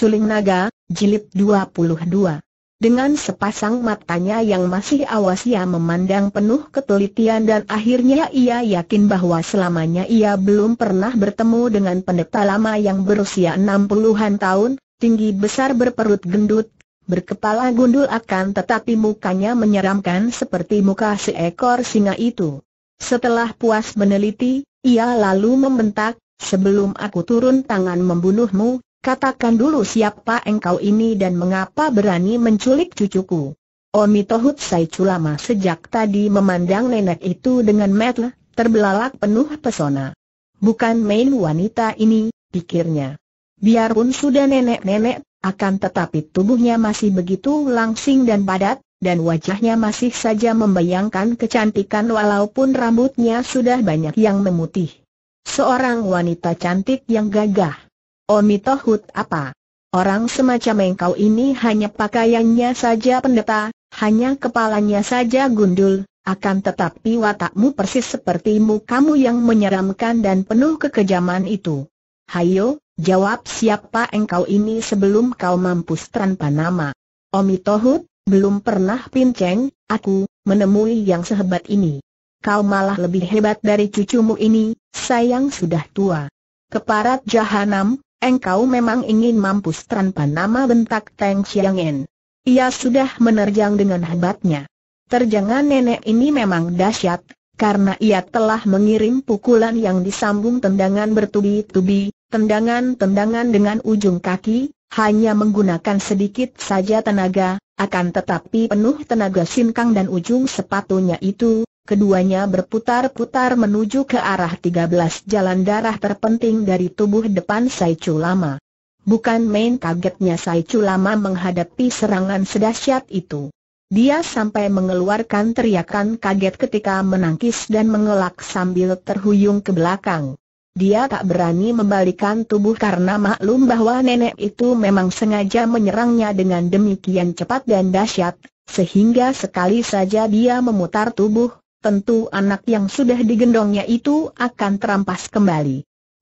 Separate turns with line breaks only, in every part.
Suling Naga, Jilid 22 Dengan sepasang matanya yang masih awas ia memandang penuh ketelitian dan akhirnya ia yakin bahwa selamanya ia belum pernah bertemu dengan pendeta lama yang berusia 60-an tahun, tinggi besar berperut gendut, berkepala gundul akan tetapi mukanya menyeramkan seperti muka seekor singa itu. Setelah puas meneliti, ia lalu membentak, sebelum aku turun tangan membunuhmu, Katakan dulu siapa engkau ini dan mengapa berani menculik cucuku. Omi Tohut Sai Culama sejak tadi memandang nenek itu dengan mata terbelalak penuh pesona. Bukan main wanita ini, pikirnya. Biarpun sudah nenek-nenek, akan tetapi tubuhnya masih begitu langsing dan padat, dan wajahnya masih saja membayangkan kecantikan walaupun rambutnya sudah banyak yang memutih. Seorang wanita cantik yang gagah. Omitohut apa? Orang semacam engkau ini hanya pakaiannya saja pendeta, hanya kepalanya saja gundul, akan tetapi watakmu persis sepertimu kamu yang menyeramkan dan penuh kekejaman itu. Hayo, jawab siapa engkau ini sebelum kau mampus tanpa nama. Omitohut, belum pernah pinceng, aku, menemui yang sehebat ini. Kau malah lebih hebat dari cucumu ini, sayang sudah tua. Keparat jahanam, Engkau memang ingin mampus tanpa nama bentak Teng Xiangen. Ia sudah menerjang dengan hebatnya. Terjangan nenek ini memang dahsyat, karena ia telah mengirim pukulan yang disambung tendangan bertubi-tubi, tendangan-tendangan dengan ujung kaki, hanya menggunakan sedikit saja tenaga, akan tetapi penuh tenaga sinkang dan ujung sepatunya itu, keduanya berputar-putar menuju ke arah 13 jalan darah terpenting dari tubuh depan Chu Lama. Bukan main kagetnya Chu Lama menghadapi serangan sedahsyat itu. Dia sampai mengeluarkan teriakan kaget ketika menangkis dan mengelak sambil terhuyung ke belakang. Dia tak berani membalikan tubuh karena maklum bahwa nenek itu memang sengaja menyerangnya dengan demikian cepat dan dahsyat, sehingga sekali saja dia memutar tubuh, tentu anak yang sudah digendongnya itu akan terampas kembali.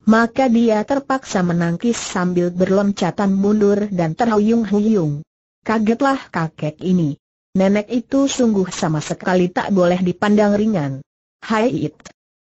Maka dia terpaksa menangkis sambil berloncatan mundur dan terhuyung-huyung. Kagetlah kakek ini. Nenek itu sungguh sama sekali tak boleh dipandang ringan. Hai it!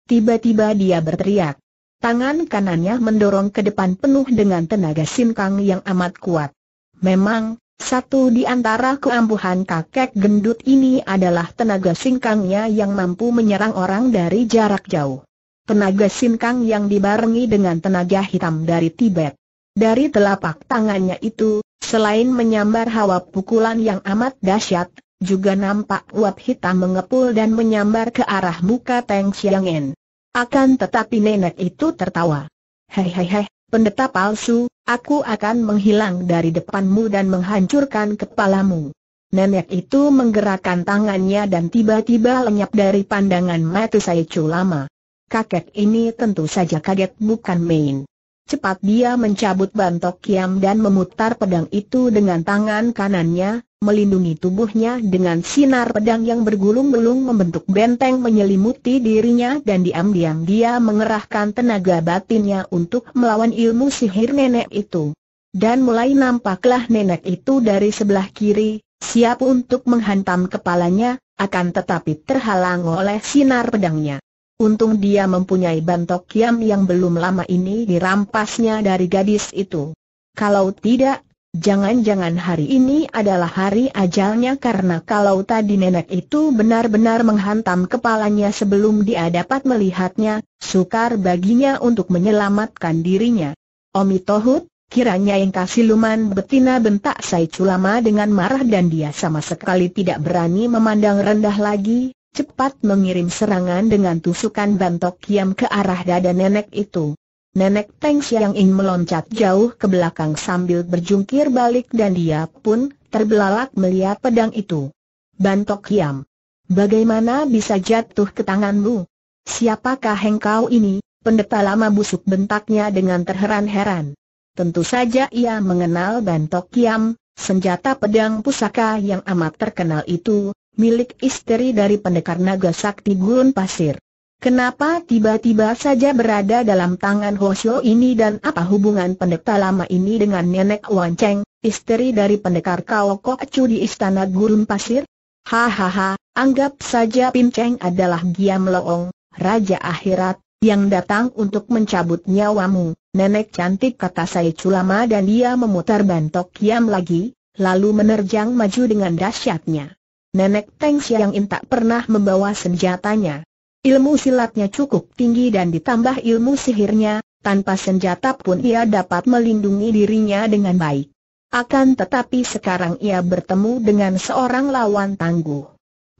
Tiba-tiba dia berteriak. Tangan kanannya mendorong ke depan penuh dengan tenaga sinkang yang amat kuat. Memang, satu di antara keampuhan kakek gendut ini adalah tenaga singkangnya yang mampu menyerang orang dari jarak jauh. Tenaga singkang yang dibarengi dengan tenaga hitam dari Tibet. Dari telapak tangannya itu, selain menyambar hawa pukulan yang amat dahsyat, juga nampak uap hitam mengepul dan menyambar ke arah muka Teng Xiang'en. Akan tetapi nenek itu tertawa. Hei hei hei, Pendeta palsu, aku akan menghilang dari depanmu dan menghancurkan kepalamu. Nenek itu menggerakkan tangannya dan tiba-tiba lenyap dari pandangan mata saya lama. Kakek ini tentu saja kaget bukan main. Cepat dia mencabut bantok kiam dan memutar pedang itu dengan tangan kanannya, melindungi tubuhnya dengan sinar pedang yang bergulung-gulung membentuk benteng menyelimuti dirinya dan diam-diam dia mengerahkan tenaga batinnya untuk melawan ilmu sihir nenek itu. Dan mulai nampaklah nenek itu dari sebelah kiri, siap untuk menghantam kepalanya, akan tetapi terhalang oleh sinar pedangnya. Untung dia mempunyai bantok kiam yang belum lama ini dirampasnya dari gadis itu. Kalau tidak, Jangan-jangan hari ini adalah hari ajalnya karena kalau tadi nenek itu benar-benar menghantam kepalanya sebelum dia dapat melihatnya, sukar baginya untuk menyelamatkan dirinya. Omi Tohut, kiranya yang kasih luman betina bentak Sai Culama dengan marah dan dia sama sekali tidak berani memandang rendah lagi, cepat mengirim serangan dengan tusukan bantok kiam ke arah dada nenek itu. Nenek Teng Xiang ingin meloncat jauh ke belakang sambil berjungkir balik dan dia pun terbelalak melihat pedang itu. Bantok Hiam. Bagaimana bisa jatuh ke tanganmu? Siapakah engkau ini, pendeta lama busuk bentaknya dengan terheran-heran. Tentu saja ia mengenal Bantok Hiam, senjata pedang pusaka yang amat terkenal itu, milik istri dari pendekar naga sakti gurun pasir. Kenapa tiba-tiba saja berada dalam tangan Hoshio ini dan apa hubungan pendeta lama ini dengan nenek Wan Cheng, istri dari pendekar Kao Kok Chu di istana gurun pasir? Hahaha, anggap saja Pin Cheng adalah Giam Loong, Raja Akhirat, yang datang untuk mencabut nyawamu. Nenek cantik kata saya culama dan dia memutar bantok Giam lagi, lalu menerjang maju dengan dahsyatnya. Nenek Teng Siang In tak pernah membawa senjatanya. Ilmu silatnya cukup tinggi dan ditambah ilmu sihirnya, tanpa senjata pun ia dapat melindungi dirinya dengan baik. Akan tetapi sekarang ia bertemu dengan seorang lawan tangguh.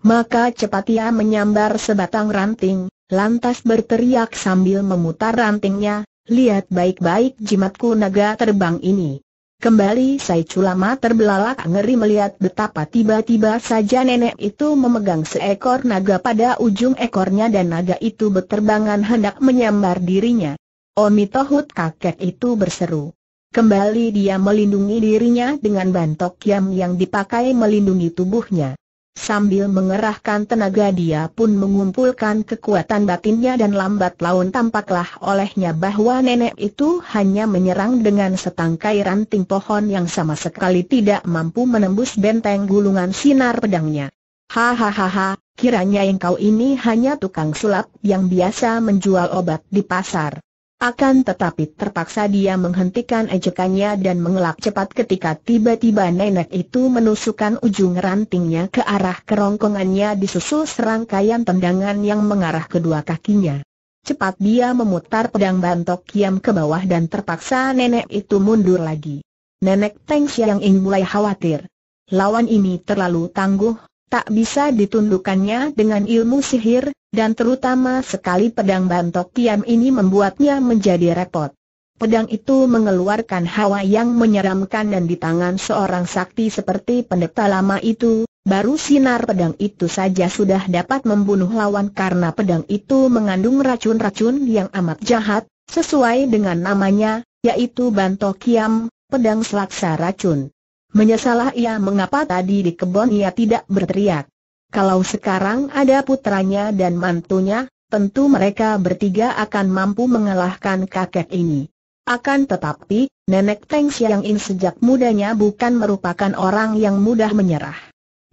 Maka cepat ia menyambar sebatang ranting, lantas berteriak sambil memutar rantingnya, lihat baik-baik jimatku naga terbang ini. Kembali Culama terbelalak ngeri melihat betapa tiba-tiba saja nenek itu memegang seekor naga pada ujung ekornya dan naga itu berterbangan hendak menyambar dirinya. Omitohut kakek itu berseru. Kembali dia melindungi dirinya dengan bantok yam yang dipakai melindungi tubuhnya. Sambil mengerahkan tenaga dia pun mengumpulkan kekuatan batinnya dan lambat laun tampaklah olehnya bahwa nenek itu hanya menyerang dengan setangkai ranting pohon yang sama sekali tidak mampu menembus benteng gulungan sinar pedangnya. Hahaha, kiranya engkau ini hanya tukang sulap yang biasa menjual obat di pasar. Akan tetapi terpaksa dia menghentikan ejekannya dan mengelak cepat ketika tiba-tiba nenek itu menusukkan ujung rantingnya ke arah kerongkongannya disusul serangkaian tendangan yang mengarah kedua kakinya. Cepat dia memutar pedang bantok kiam ke bawah dan terpaksa nenek itu mundur lagi. Nenek Teng yang Ing mulai khawatir. Lawan ini terlalu tangguh, tak bisa ditundukannya dengan ilmu sihir, dan terutama sekali pedang bantok Kiam ini membuatnya menjadi repot. Pedang itu mengeluarkan hawa yang menyeramkan dan di tangan seorang sakti seperti pendeta lama itu, baru sinar pedang itu saja sudah dapat membunuh lawan karena pedang itu mengandung racun-racun yang amat jahat, sesuai dengan namanya, yaitu Bantok Kiam, pedang selaksa racun. Menyesalah ia mengapa tadi di kebun ia tidak berteriak. Kalau sekarang ada putranya dan mantunya, tentu mereka bertiga akan mampu mengalahkan kakek ini. Akan tetapi, nenek Teng Xiang In sejak mudanya bukan merupakan orang yang mudah menyerah.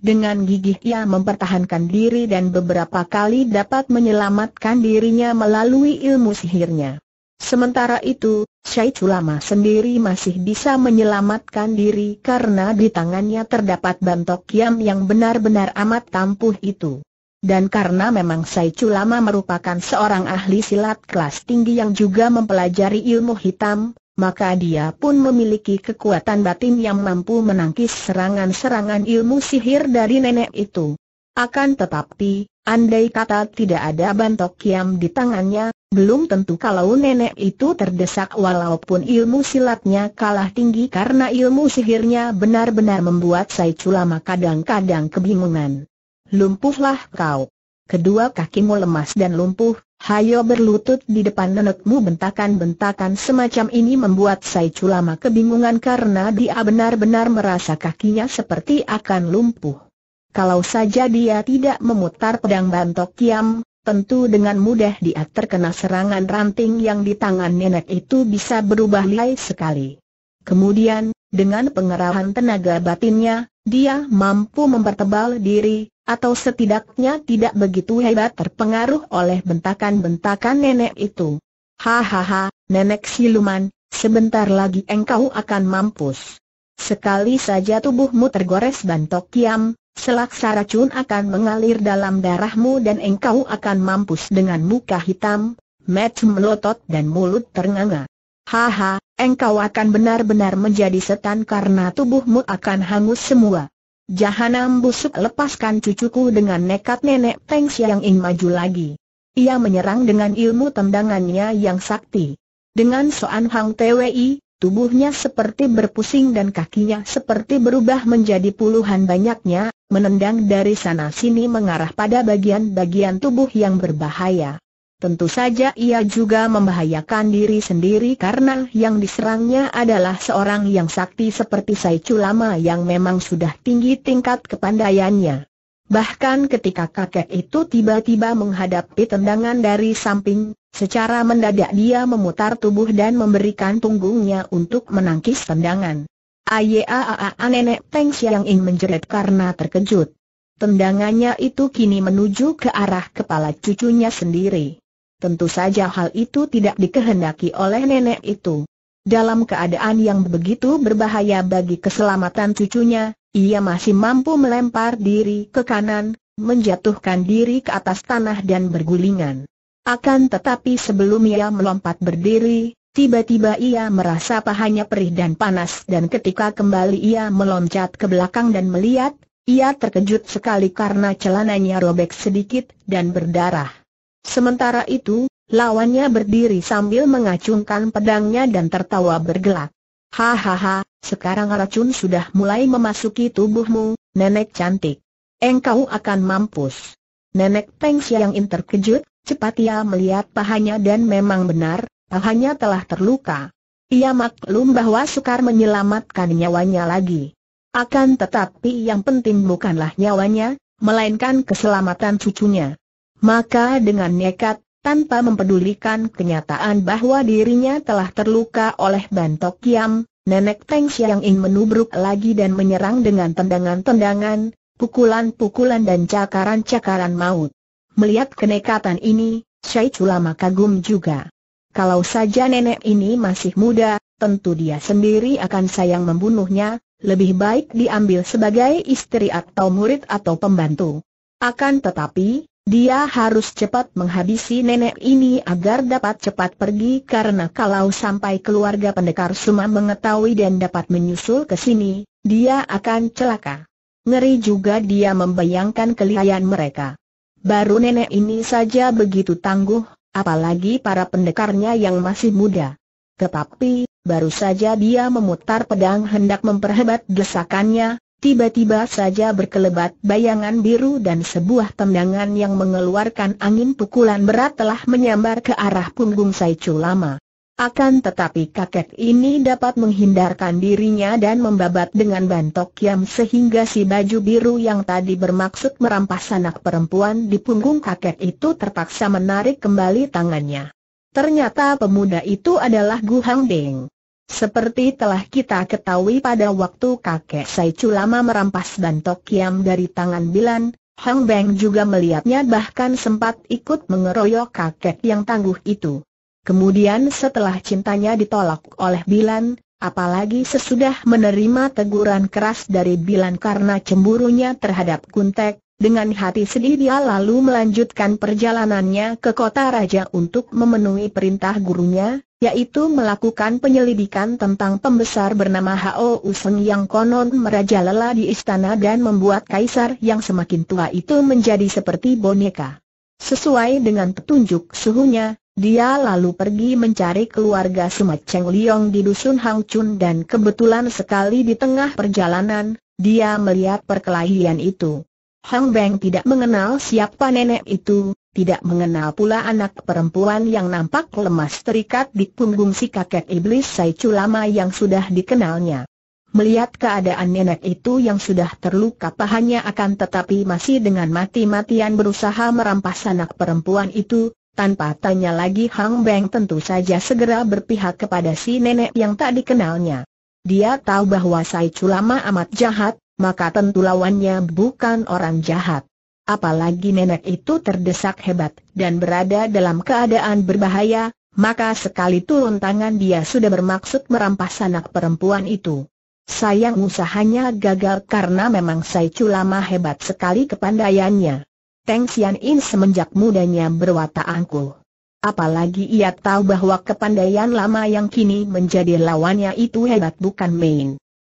Dengan gigih ia mempertahankan diri dan beberapa kali dapat menyelamatkan dirinya melalui ilmu sihirnya. Sementara itu, Syekh sendiri masih bisa menyelamatkan diri karena di tangannya terdapat bantok kiam yang benar-benar amat tampuh itu. Dan karena memang Syekh merupakan seorang ahli silat kelas tinggi yang juga mempelajari ilmu hitam, maka dia pun memiliki kekuatan batin yang mampu menangkis serangan-serangan ilmu sihir dari nenek itu. Akan tetapi, andai kata tidak ada bantok kiam di tangannya, belum tentu kalau nenek itu terdesak walaupun ilmu silatnya kalah tinggi karena ilmu sihirnya benar-benar membuat Sai Culama kadang-kadang kebingungan. Lumpuhlah kau. Kedua kakimu lemas dan lumpuh, hayo berlutut di depan nenekmu bentakan-bentakan semacam ini membuat Sai Culama kebingungan karena dia benar-benar merasa kakinya seperti akan lumpuh. Kalau saja dia tidak memutar pedang bantok kiam, tentu dengan mudah dia terkena serangan ranting yang di tangan nenek itu bisa berubah lihai sekali. Kemudian, dengan pengerahan tenaga batinnya, dia mampu mempertebal diri, atau setidaknya tidak begitu hebat terpengaruh oleh bentakan-bentakan nenek itu. Hahaha, nenek siluman, sebentar lagi engkau akan mampus. Sekali saja tubuhmu tergores bantok kiam, Selaksa racun akan mengalir dalam darahmu dan engkau akan mampus dengan muka hitam, mata melotot dan mulut ternganga. Haha, engkau akan benar-benar menjadi setan karena tubuhmu akan hangus semua. Jahanam busuk lepaskan cucuku dengan nekat nenek Peng yang ingin maju lagi. Ia menyerang dengan ilmu tendangannya yang sakti. Dengan Soan Hang Twi, Tubuhnya seperti berpusing dan kakinya seperti berubah menjadi puluhan banyaknya, menendang dari sana-sini mengarah pada bagian-bagian tubuh yang berbahaya. Tentu saja ia juga membahayakan diri sendiri karena yang diserangnya adalah seorang yang sakti seperti Sai Culama yang memang sudah tinggi tingkat kepandaiannya. Bahkan ketika kakek itu tiba-tiba menghadapi tendangan dari samping, secara mendadak dia memutar tubuh dan memberikan punggungnya untuk menangkis tendangan. Ayeaaa nenek Peng yang Ing menjerit karena terkejut. Tendangannya itu kini menuju ke arah kepala cucunya sendiri. Tentu saja hal itu tidak dikehendaki oleh nenek itu dalam keadaan yang begitu berbahaya bagi keselamatan cucunya, ia masih mampu melempar diri ke kanan, menjatuhkan diri ke atas tanah dan bergulingan. Akan tetapi sebelum ia melompat berdiri, tiba-tiba ia merasa pahanya perih dan panas dan ketika kembali ia meloncat ke belakang dan melihat, ia terkejut sekali karena celananya robek sedikit dan berdarah. Sementara itu, Lawannya berdiri sambil mengacungkan pedangnya dan tertawa bergelak. Hahaha, sekarang racun sudah mulai memasuki tubuhmu, nenek cantik. Engkau akan mampus. Nenek Peng Xiang In terkejut, cepat ia melihat pahanya dan memang benar, pahanya telah terluka. Ia maklum bahwa sukar menyelamatkan nyawanya lagi. Akan tetapi yang penting bukanlah nyawanya, melainkan keselamatan cucunya. Maka dengan nekat, tanpa mempedulikan kenyataan bahwa dirinya telah terluka oleh bantok kiam, nenek Peng Xiang In menubruk lagi dan menyerang dengan tendangan-tendangan, pukulan-pukulan dan cakaran-cakaran maut. Melihat kenekatan ini, Syai Culama kagum juga. Kalau saja nenek ini masih muda, tentu dia sendiri akan sayang membunuhnya, lebih baik diambil sebagai istri atau murid atau pembantu. Akan tetapi, dia harus cepat menghabisi nenek ini agar dapat cepat pergi karena kalau sampai keluarga pendekar Suma mengetahui dan dapat menyusul ke sini, dia akan celaka. Ngeri juga dia membayangkan kelihayan mereka. Baru nenek ini saja begitu tangguh, apalagi para pendekarnya yang masih muda. Tetapi, baru saja dia memutar pedang hendak memperhebat desakannya, Tiba-tiba saja berkelebat bayangan biru dan sebuah tendangan yang mengeluarkan angin pukulan berat telah menyambar ke arah punggung Sai Lama. Akan tetapi kakek ini dapat menghindarkan dirinya dan membabat dengan bantok yang sehingga si baju biru yang tadi bermaksud merampas anak perempuan di punggung kakek itu terpaksa menarik kembali tangannya. Ternyata pemuda itu adalah Gu Hang Deng. Seperti telah kita ketahui pada waktu kakek Saicu lama merampas dan kiam dari tangan Bilan, Hang Beng juga melihatnya bahkan sempat ikut mengeroyok kakek yang tangguh itu. Kemudian setelah cintanya ditolak oleh Bilan, apalagi sesudah menerima teguran keras dari Bilan karena cemburunya terhadap Kuntek, dengan hati sedih dia lalu melanjutkan perjalanannya ke kota raja untuk memenuhi perintah gurunya, yaitu melakukan penyelidikan tentang pembesar bernama Hao Useng yang konon merajalela di istana dan membuat kaisar yang semakin tua itu menjadi seperti boneka. Sesuai dengan petunjuk suhunya, dia lalu pergi mencari keluarga Sumat Cheng Liong di dusun Hang Chun dan kebetulan sekali di tengah perjalanan, dia melihat perkelahian itu. Hang Beng tidak mengenal siapa nenek itu, tidak mengenal pula anak perempuan yang nampak lemas terikat di punggung si kakek iblis Sai lama yang sudah dikenalnya. Melihat keadaan nenek itu yang sudah terluka pahanya akan tetapi masih dengan mati-matian berusaha merampas anak perempuan itu, tanpa tanya lagi Hang Beng tentu saja segera berpihak kepada si nenek yang tak dikenalnya. Dia tahu bahwa Sai lama amat jahat, maka tentu lawannya bukan orang jahat. Apalagi nenek itu terdesak hebat dan berada dalam keadaan berbahaya, maka sekali turun tangan dia sudah bermaksud merampas anak perempuan itu. Sayang usahanya gagal karena memang Sai Culama hebat sekali kepandaiannya. Teng Sian In semenjak mudanya berwatak angkuh. Apalagi ia tahu bahwa kepandaian lama yang kini menjadi lawannya itu hebat bukan main.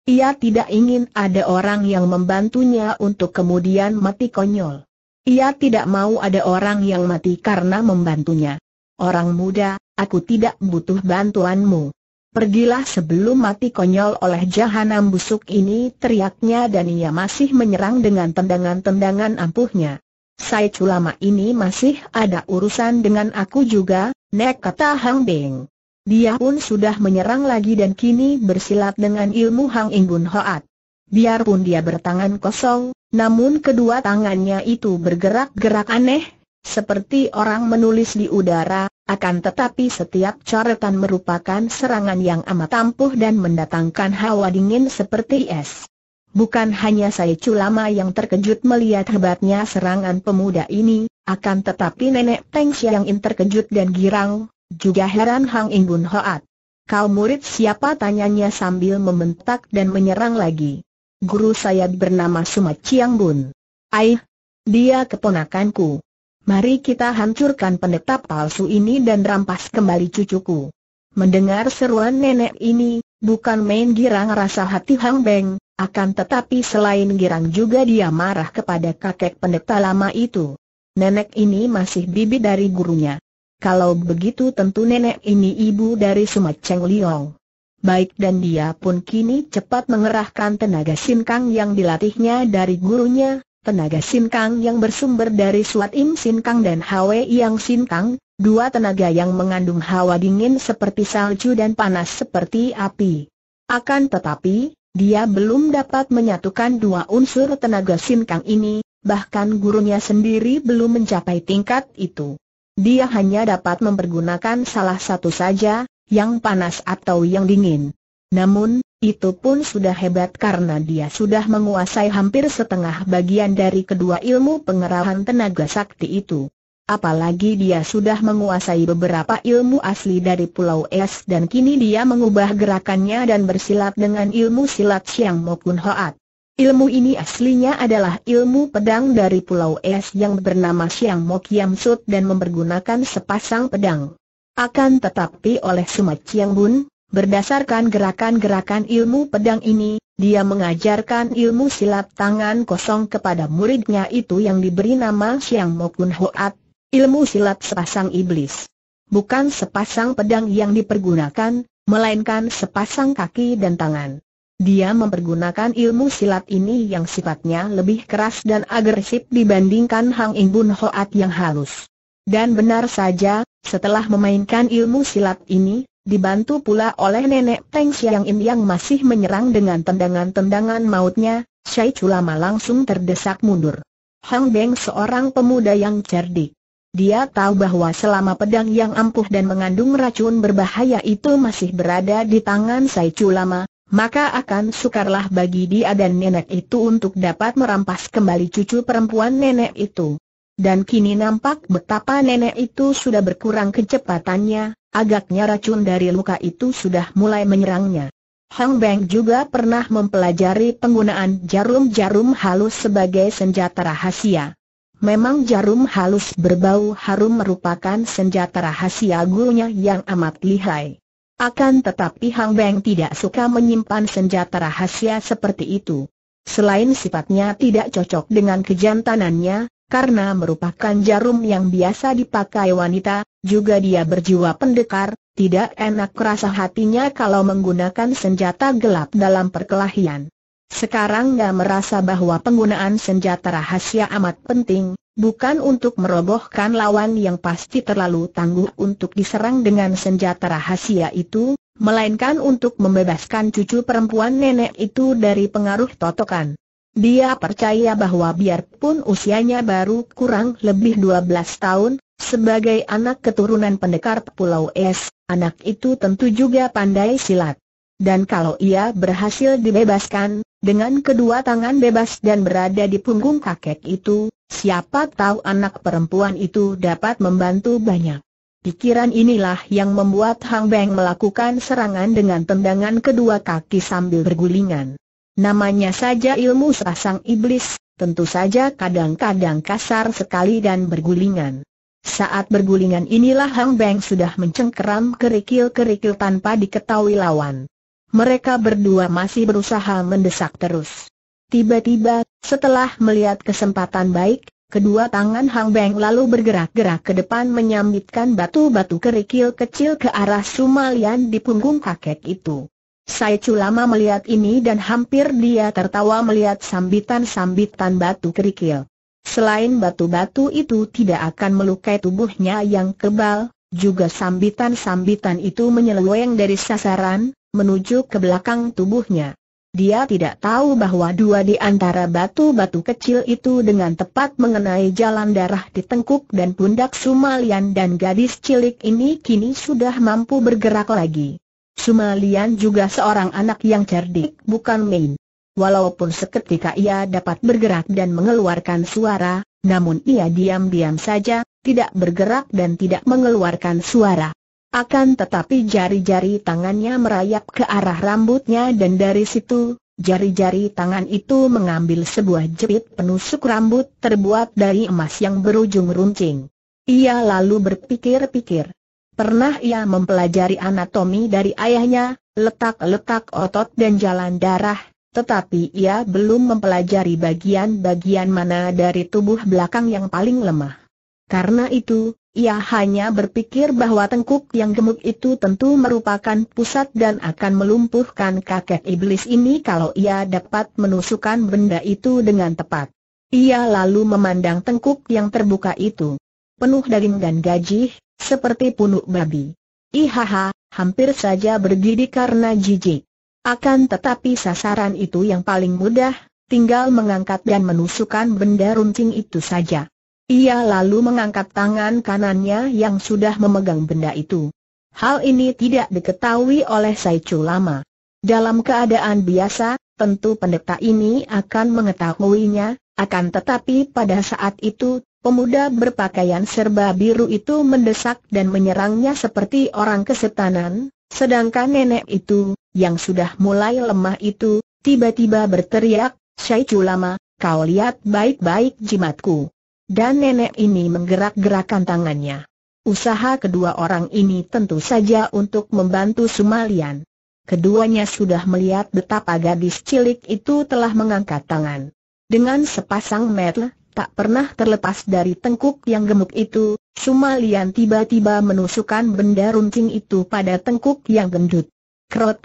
Ia tidak ingin ada orang yang membantunya untuk kemudian mati konyol. Ia tidak mau ada orang yang mati karena membantunya. Orang muda, aku tidak butuh bantuanmu. Pergilah sebelum mati konyol oleh jahanam busuk ini teriaknya dan ia masih menyerang dengan tendangan-tendangan ampuhnya. Saya culama ini masih ada urusan dengan aku juga, Nek kata Hang Beng. Dia pun sudah menyerang lagi dan kini bersilat dengan ilmu Hang Ingun Hoat. Biarpun dia bertangan kosong, namun kedua tangannya itu bergerak-gerak aneh, seperti orang menulis di udara, akan tetapi setiap coretan merupakan serangan yang amat ampuh dan mendatangkan hawa dingin seperti es. Bukan hanya saya Culama yang terkejut melihat hebatnya serangan pemuda ini, akan tetapi nenek Peng yang In terkejut dan girang, juga heran Hang Ingun Bun Hoat. Kau murid siapa tanyanya sambil membentak dan menyerang lagi. Guru saya bernama Suma Chiang Bun. Aih, dia keponakanku. Mari kita hancurkan pendeta palsu ini dan rampas kembali cucuku. Mendengar seruan nenek ini, bukan main girang rasa hati Hang Beng, akan tetapi selain girang juga dia marah kepada kakek pendeta lama itu. Nenek ini masih bibi dari gurunya. Kalau begitu tentu nenek ini ibu dari Sumat Cheng Liong. Baik dan dia pun kini cepat mengerahkan tenaga sinkang yang dilatihnya dari gurunya, tenaga sinkang yang bersumber dari suat im sinkang dan hwe yang sinkang, dua tenaga yang mengandung hawa dingin seperti salju dan panas seperti api. Akan tetapi, dia belum dapat menyatukan dua unsur tenaga sinkang ini, bahkan gurunya sendiri belum mencapai tingkat itu. Dia hanya dapat mempergunakan salah satu saja, yang panas atau yang dingin. Namun, itu pun sudah hebat karena dia sudah menguasai hampir setengah bagian dari kedua ilmu pengerahan tenaga sakti itu. Apalagi dia sudah menguasai beberapa ilmu asli dari Pulau Es dan kini dia mengubah gerakannya dan bersilat dengan ilmu silat Siang maupun Hoat. Ilmu ini aslinya adalah ilmu pedang dari Pulau Es yang bernama Siang Mok Yam Sut dan mempergunakan sepasang pedang. Akan tetapi oleh Suma Chiang Bun, berdasarkan gerakan-gerakan ilmu pedang ini, dia mengajarkan ilmu silat tangan kosong kepada muridnya itu yang diberi nama Siang Mok Kun Hoat, ilmu silat sepasang iblis. Bukan sepasang pedang yang dipergunakan, melainkan sepasang kaki dan tangan. Dia mempergunakan ilmu silat ini yang sifatnya lebih keras dan agresif dibandingkan Hang Bun Hoat yang halus. Dan benar saja, setelah memainkan ilmu silat ini, dibantu pula oleh nenek Peng Xiang Im yang masih menyerang dengan tendangan-tendangan mautnya, Syai Culama langsung terdesak mundur. Hang Beng seorang pemuda yang cerdik. Dia tahu bahwa selama pedang yang ampuh dan mengandung racun berbahaya itu masih berada di tangan Sai Culama, maka akan sukarlah bagi dia dan nenek itu untuk dapat merampas kembali cucu perempuan nenek itu. Dan kini nampak betapa nenek itu sudah berkurang kecepatannya, agaknya racun dari luka itu sudah mulai menyerangnya. Hong Beng juga pernah mempelajari penggunaan jarum-jarum halus sebagai senjata rahasia. Memang jarum halus berbau harum merupakan senjata rahasia gurunya yang amat lihai. Akan tetapi Hang Beng tidak suka menyimpan senjata rahasia seperti itu. Selain sifatnya tidak cocok dengan kejantanannya, karena merupakan jarum yang biasa dipakai wanita, juga dia berjiwa pendekar, tidak enak rasa hatinya kalau menggunakan senjata gelap dalam perkelahian. Sekarang dia merasa bahwa penggunaan senjata rahasia amat penting, bukan untuk merobohkan lawan yang pasti terlalu tangguh untuk diserang dengan senjata rahasia itu, melainkan untuk membebaskan cucu perempuan nenek itu dari pengaruh totokan. Dia percaya bahwa biarpun usianya baru kurang lebih 12 tahun, sebagai anak keturunan pendekar Pulau Es, anak itu tentu juga pandai silat dan kalau ia berhasil dibebaskan, dengan kedua tangan bebas dan berada di punggung kakek itu, siapa tahu anak perempuan itu dapat membantu banyak. Pikiran inilah yang membuat Hang Beng melakukan serangan dengan tendangan kedua kaki sambil bergulingan. Namanya saja ilmu sepasang iblis, tentu saja kadang-kadang kasar sekali dan bergulingan. Saat bergulingan inilah Hang Beng sudah mencengkeram kerikil-kerikil tanpa diketahui lawan mereka berdua masih berusaha mendesak terus. Tiba-tiba, setelah melihat kesempatan baik, kedua tangan Hang Beng lalu bergerak-gerak ke depan menyambitkan batu-batu kerikil kecil ke arah Sumalian di punggung kakek itu. Sai Chu lama melihat ini dan hampir dia tertawa melihat sambitan-sambitan batu kerikil. Selain batu-batu itu tidak akan melukai tubuhnya yang kebal, juga sambitan-sambitan itu menyeleweng dari sasaran, menuju ke belakang tubuhnya. Dia tidak tahu bahwa dua di antara batu-batu kecil itu dengan tepat mengenai jalan darah di tengkuk dan pundak Sumalian dan gadis cilik ini kini sudah mampu bergerak lagi. Sumalian juga seorang anak yang cerdik bukan main. Walaupun seketika ia dapat bergerak dan mengeluarkan suara, namun ia diam-diam saja, tidak bergerak dan tidak mengeluarkan suara. Akan tetapi jari-jari tangannya merayap ke arah rambutnya dan dari situ, jari-jari tangan itu mengambil sebuah jepit penusuk rambut terbuat dari emas yang berujung runcing. Ia lalu berpikir-pikir. Pernah ia mempelajari anatomi dari ayahnya, letak-letak otot dan jalan darah, tetapi ia belum mempelajari bagian-bagian mana dari tubuh belakang yang paling lemah. Karena itu, ia hanya berpikir bahwa tengkuk yang gemuk itu tentu merupakan pusat dan akan melumpuhkan kakek iblis ini kalau ia dapat menusukkan benda itu dengan tepat. Ia lalu memandang tengkuk yang terbuka itu. Penuh daging dan gajih, seperti punuk babi. Ihaha, hampir saja berdiri karena jijik. Akan tetapi sasaran itu yang paling mudah, tinggal mengangkat dan menusukkan benda runcing itu saja. Ia lalu mengangkat tangan kanannya yang sudah memegang benda itu. Hal ini tidak diketahui oleh Saicu lama. Dalam keadaan biasa, tentu pendeta ini akan mengetahuinya, akan tetapi pada saat itu, pemuda berpakaian serba biru itu mendesak dan menyerangnya seperti orang kesetanan, sedangkan nenek itu, yang sudah mulai lemah itu, tiba-tiba berteriak, Syaicu lama, kau lihat baik-baik jimatku. Dan nenek ini menggerak-gerakkan tangannya. Usaha kedua orang ini tentu saja untuk membantu Sumalian. Keduanya sudah melihat betapa gadis cilik itu telah mengangkat tangan. Dengan sepasang metel, tak pernah terlepas dari tengkuk yang gemuk itu, Sumalian tiba-tiba menusukkan benda runcing itu pada tengkuk yang gendut. Krot!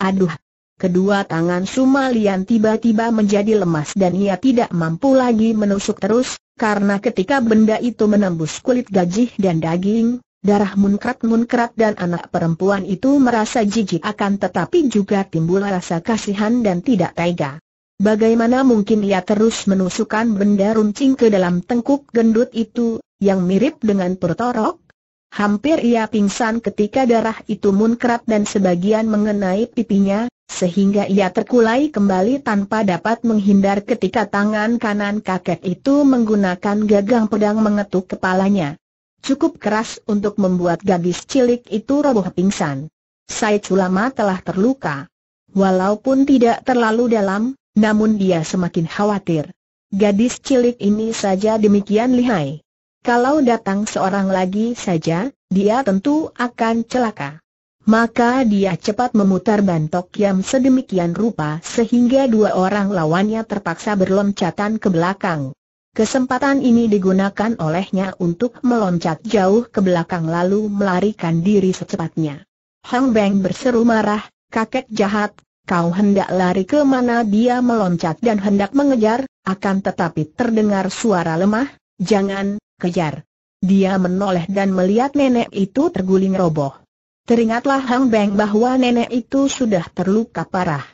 Aduh! Kedua tangan Sumalian tiba-tiba menjadi lemas dan ia tidak mampu lagi menusuk terus, karena ketika benda itu menembus kulit gajih dan daging, darah munkrat-munkrat dan anak perempuan itu merasa jijik akan tetapi juga timbul rasa kasihan dan tidak tega. Bagaimana mungkin ia terus menusukkan benda runcing ke dalam tengkuk gendut itu, yang mirip dengan pertorok? Hampir ia pingsan ketika darah itu munkrat dan sebagian mengenai pipinya, sehingga ia terkulai kembali tanpa dapat menghindar ketika tangan kanan kakek itu menggunakan gagang pedang mengetuk kepalanya. Cukup keras untuk membuat gadis cilik itu roboh pingsan. Sai Culama telah terluka. Walaupun tidak terlalu dalam, namun dia semakin khawatir. Gadis cilik ini saja demikian lihai. Kalau datang seorang lagi saja, dia tentu akan celaka. Maka dia cepat memutar bantok yang sedemikian rupa sehingga dua orang lawannya terpaksa berloncatan ke belakang. Kesempatan ini digunakan olehnya untuk meloncat jauh ke belakang lalu melarikan diri secepatnya. Hang Beng berseru marah, kakek jahat, kau hendak lari ke mana dia meloncat dan hendak mengejar, akan tetapi terdengar suara lemah, jangan, kejar. Dia menoleh dan melihat nenek itu terguling roboh. Teringatlah Hang Beng bahwa nenek itu sudah terluka parah.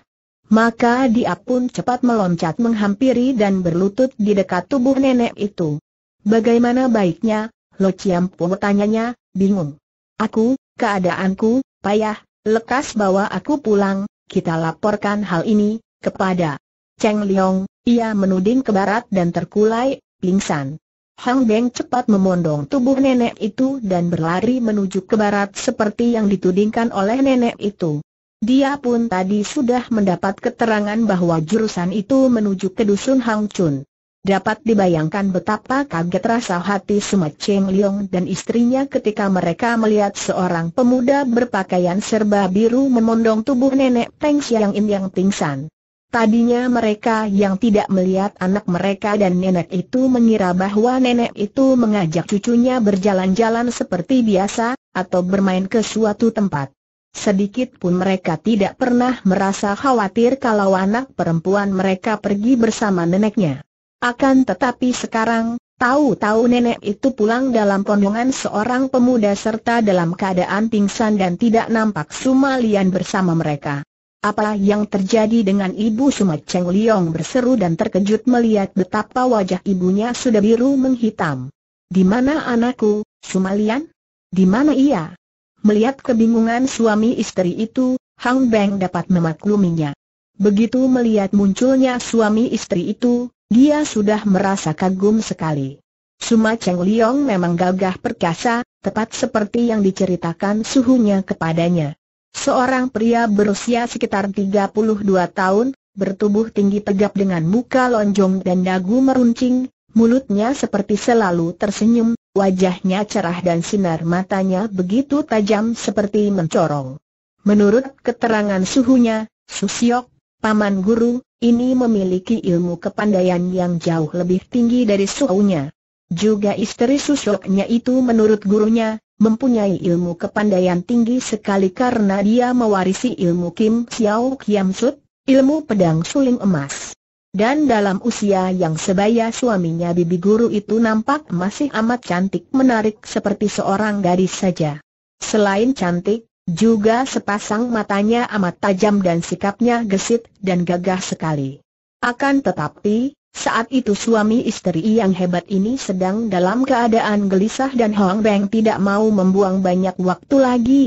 Maka dia pun cepat meloncat menghampiri dan berlutut di dekat tubuh nenek itu. Bagaimana baiknya, Lo Chiam Puo tanyanya, bingung. Aku, keadaanku, payah, lekas bawa aku pulang, kita laporkan hal ini, kepada Cheng Liong, ia menuding ke barat dan terkulai, pingsan. Hang Deng cepat memondong tubuh nenek itu dan berlari menuju ke barat seperti yang ditudingkan oleh nenek itu. Dia pun tadi sudah mendapat keterangan bahwa jurusan itu menuju ke dusun Hang Chun. Dapat dibayangkan betapa kaget rasa hati Sumat Cheng Leong dan istrinya ketika mereka melihat seorang pemuda berpakaian serba biru memondong tubuh nenek Teng Siang Im yang pingsan. Tadinya mereka yang tidak melihat anak mereka dan nenek itu mengira bahwa nenek itu mengajak cucunya berjalan-jalan seperti biasa, atau bermain ke suatu tempat. Sedikit pun mereka tidak pernah merasa khawatir kalau anak perempuan mereka pergi bersama neneknya. Akan tetapi sekarang, tahu-tahu nenek itu pulang dalam kondongan seorang pemuda serta dalam keadaan pingsan dan tidak nampak Sumalian bersama mereka. Apa yang terjadi dengan ibu Suma Cheng Liong berseru dan terkejut melihat betapa wajah ibunya sudah biru menghitam. Di mana anakku, Sumalian? Di mana ia? Melihat kebingungan suami istri itu, Hang Beng dapat memakluminya. Begitu melihat munculnya suami istri itu, dia sudah merasa kagum sekali. Suma Cheng Liong memang gagah perkasa, tepat seperti yang diceritakan suhunya kepadanya. Seorang pria berusia sekitar 32 tahun, bertubuh tinggi tegap dengan muka lonjong dan dagu meruncing, mulutnya seperti selalu tersenyum, wajahnya cerah dan sinar matanya begitu tajam seperti mencorong. Menurut keterangan suhunya, Susiok, paman guru, ini memiliki ilmu kepandaian yang jauh lebih tinggi dari suhunya. Juga istri Susioknya itu menurut gurunya, mempunyai ilmu kepandaian tinggi sekali karena dia mewarisi ilmu Kim Xiao Kiam Sut, ilmu pedang suling emas. Dan dalam usia yang sebaya suaminya bibi guru itu nampak masih amat cantik menarik seperti seorang gadis saja. Selain cantik, juga sepasang matanya amat tajam dan sikapnya gesit dan gagah sekali. Akan tetapi, saat itu suami istri yang hebat ini sedang dalam keadaan gelisah dan Hong Beng tidak mau membuang banyak waktu lagi.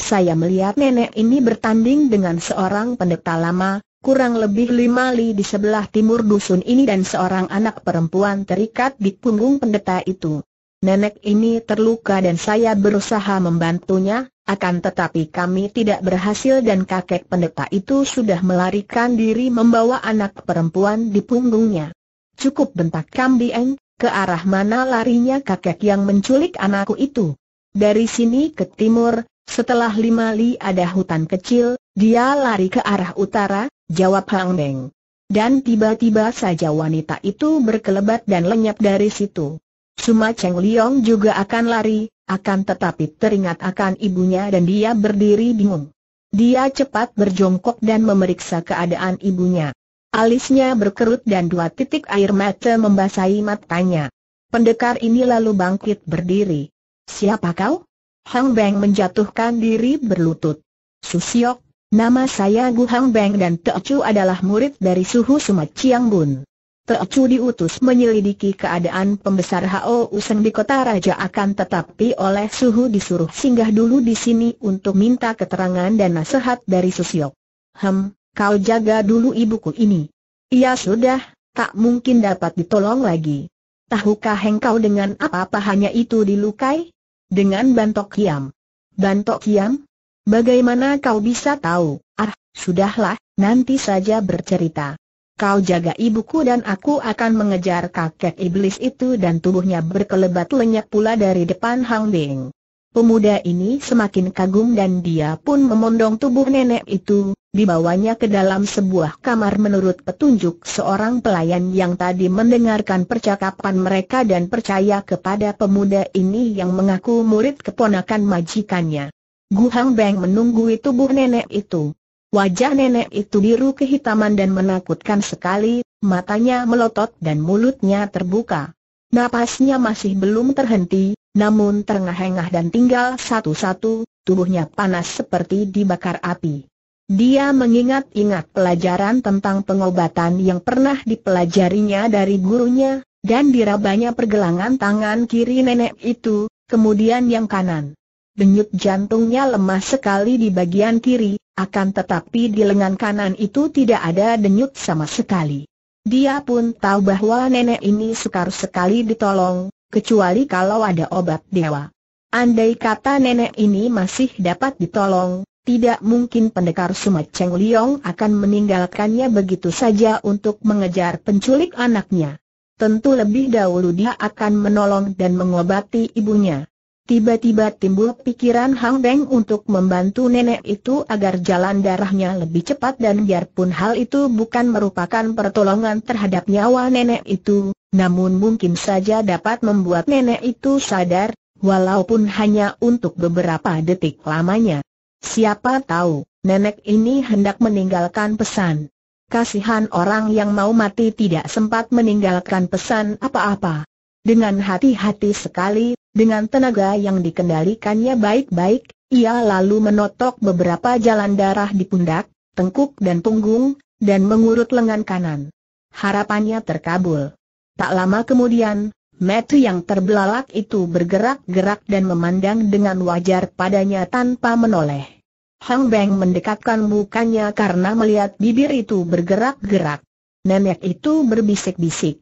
Saya melihat nenek ini bertanding dengan seorang pendeta lama, kurang lebih lima li di sebelah timur dusun ini dan seorang anak perempuan terikat di punggung pendeta itu nenek ini terluka dan saya berusaha membantunya, akan tetapi kami tidak berhasil dan kakek pendeta itu sudah melarikan diri membawa anak perempuan di punggungnya. Cukup bentak kambing, ke arah mana larinya kakek yang menculik anakku itu. Dari sini ke timur, setelah lima li ada hutan kecil, dia lari ke arah utara, jawab Hang Beng. Dan tiba-tiba saja wanita itu berkelebat dan lenyap dari situ. Suma Cheng Liong juga akan lari, akan tetapi teringat akan ibunya dan dia berdiri bingung. Dia cepat berjongkok dan memeriksa keadaan ibunya. Alisnya berkerut dan dua titik air mata membasahi matanya. Pendekar ini lalu bangkit berdiri. Siapa kau? Hang Beng menjatuhkan diri berlutut. Susiok, nama saya Gu Hang Beng dan Teocu adalah murid dari Suhu Suma Chiang Bun. Teocu diutus menyelidiki keadaan pembesar Hao Useng di kota raja akan tetapi oleh suhu disuruh singgah dulu di sini untuk minta keterangan dan nasihat dari Susiok. Hem, kau jaga dulu ibuku ini. Ia sudah, tak mungkin dapat ditolong lagi. Tahukah engkau dengan apa apa hanya itu dilukai? Dengan bantok kiam. Bantok kiam? Bagaimana kau bisa tahu? Ah, sudahlah, nanti saja bercerita kau jaga ibuku dan aku akan mengejar kakek iblis itu dan tubuhnya berkelebat lenyap pula dari depan Hang Beng. Pemuda ini semakin kagum dan dia pun memondong tubuh nenek itu, dibawanya ke dalam sebuah kamar menurut petunjuk seorang pelayan yang tadi mendengarkan percakapan mereka dan percaya kepada pemuda ini yang mengaku murid keponakan majikannya. Gu Hang Beng menunggui tubuh nenek itu. Wajah nenek itu biru kehitaman dan menakutkan sekali, matanya melotot dan mulutnya terbuka. Napasnya masih belum terhenti, namun terengah-engah dan tinggal satu-satu, tubuhnya panas seperti dibakar api. Dia mengingat-ingat pelajaran tentang pengobatan yang pernah dipelajarinya dari gurunya, dan dirabanya pergelangan tangan kiri nenek itu, kemudian yang kanan. Denyut jantungnya lemah sekali di bagian kiri, akan tetapi di lengan kanan itu tidak ada denyut sama sekali. Dia pun tahu bahwa nenek ini sukar sekali ditolong, kecuali kalau ada obat dewa. Andai kata nenek ini masih dapat ditolong, tidak mungkin pendekar Sumaceng Liong akan meninggalkannya begitu saja untuk mengejar penculik anaknya. Tentu lebih dahulu dia akan menolong dan mengobati ibunya. Tiba-tiba timbul pikiran Hang Deng untuk membantu nenek itu agar jalan darahnya lebih cepat dan biarpun hal itu bukan merupakan pertolongan terhadap nyawa nenek itu, namun mungkin saja dapat membuat nenek itu sadar, walaupun hanya untuk beberapa detik lamanya. Siapa tahu, nenek ini hendak meninggalkan pesan. Kasihan orang yang mau mati tidak sempat meninggalkan pesan apa-apa. Dengan hati-hati sekali, dengan tenaga yang dikendalikannya baik-baik, ia lalu menotok beberapa jalan darah di pundak, tengkuk dan punggung, dan mengurut lengan kanan. Harapannya terkabul. Tak lama kemudian, Matthew yang terbelalak itu bergerak-gerak dan memandang dengan wajar padanya tanpa menoleh. Hang Beng mendekatkan mukanya karena melihat bibir itu bergerak-gerak. Nenek itu berbisik-bisik.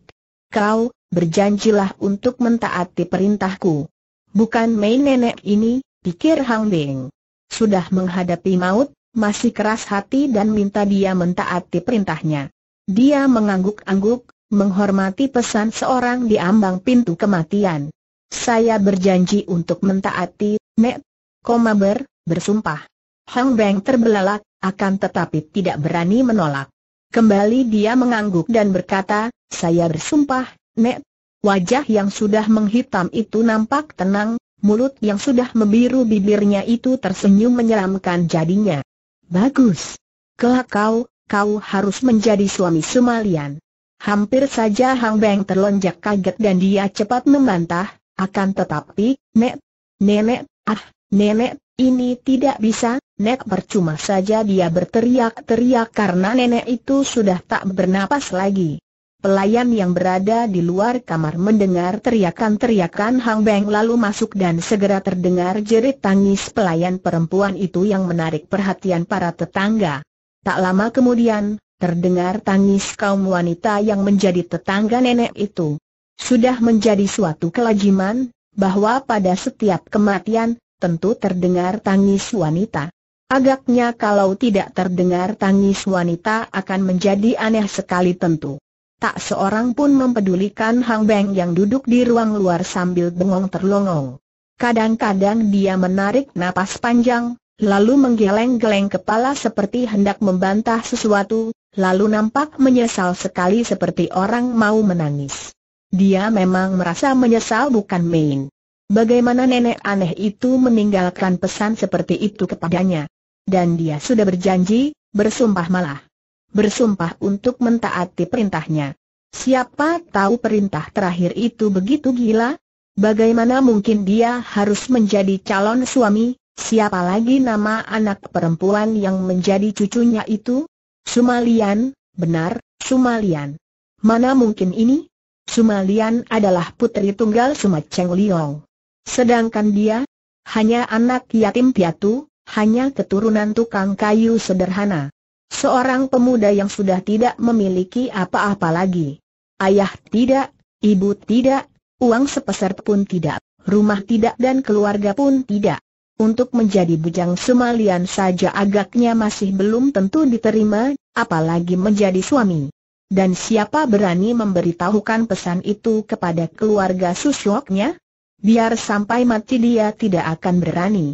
Kau, berjanjilah untuk mentaati perintahku. Bukan main nenek ini, pikir Hang Beng. Sudah menghadapi maut, masih keras hati dan minta dia mentaati perintahnya. Dia mengangguk-angguk, menghormati pesan seorang di ambang pintu kematian. Saya berjanji untuk mentaati, Nek. Komaber, bersumpah. Hang Beng terbelalak, akan tetapi tidak berani menolak. Kembali dia mengangguk dan berkata, saya bersumpah, Mek, wajah yang sudah menghitam itu nampak tenang, mulut yang sudah membiru bibirnya itu tersenyum menyeramkan jadinya. Bagus. Kelak kau, kau harus menjadi suami Sumalian. Hampir saja Hang Beng terlonjak kaget dan dia cepat membantah, akan tetapi, Nek, Nenek, ah, Nenek, ini tidak bisa, Nek percuma saja dia berteriak-teriak karena nenek itu sudah tak bernapas lagi. Pelayan yang berada di luar kamar mendengar teriakan-teriakan Hang Beng lalu masuk dan segera terdengar jerit tangis pelayan perempuan itu yang menarik perhatian para tetangga. Tak lama kemudian, terdengar tangis kaum wanita yang menjadi tetangga nenek itu. Sudah menjadi suatu kelajiman, bahwa pada setiap kematian, tentu terdengar tangis wanita. Agaknya kalau tidak terdengar tangis wanita akan menjadi aneh sekali tentu. Tak seorang pun mempedulikan Hang Beng yang duduk di ruang luar sambil bengong terlongong. Kadang-kadang dia menarik napas panjang, lalu menggeleng-geleng kepala seperti hendak membantah sesuatu, lalu nampak menyesal sekali seperti orang mau menangis. Dia memang merasa menyesal bukan main. Bagaimana nenek aneh itu meninggalkan pesan seperti itu kepadanya. Dan dia sudah berjanji, bersumpah malah bersumpah untuk mentaati perintahnya. Siapa tahu perintah terakhir itu begitu gila? Bagaimana mungkin dia harus menjadi calon suami? Siapa lagi nama anak perempuan yang menjadi cucunya itu? Sumalian, benar, Sumalian. Mana mungkin ini? Sumalian adalah putri tunggal Sumaceng Liong. Sedangkan dia, hanya anak yatim piatu, hanya keturunan tukang kayu sederhana. Seorang pemuda yang sudah tidak memiliki apa-apa lagi. Ayah tidak, ibu tidak, uang sepeser pun tidak, rumah tidak dan keluarga pun tidak. Untuk menjadi bujang Sumalian saja agaknya masih belum tentu diterima, apalagi menjadi suami. Dan siapa berani memberitahukan pesan itu kepada keluarga Susyoknya? Biar sampai mati dia tidak akan berani.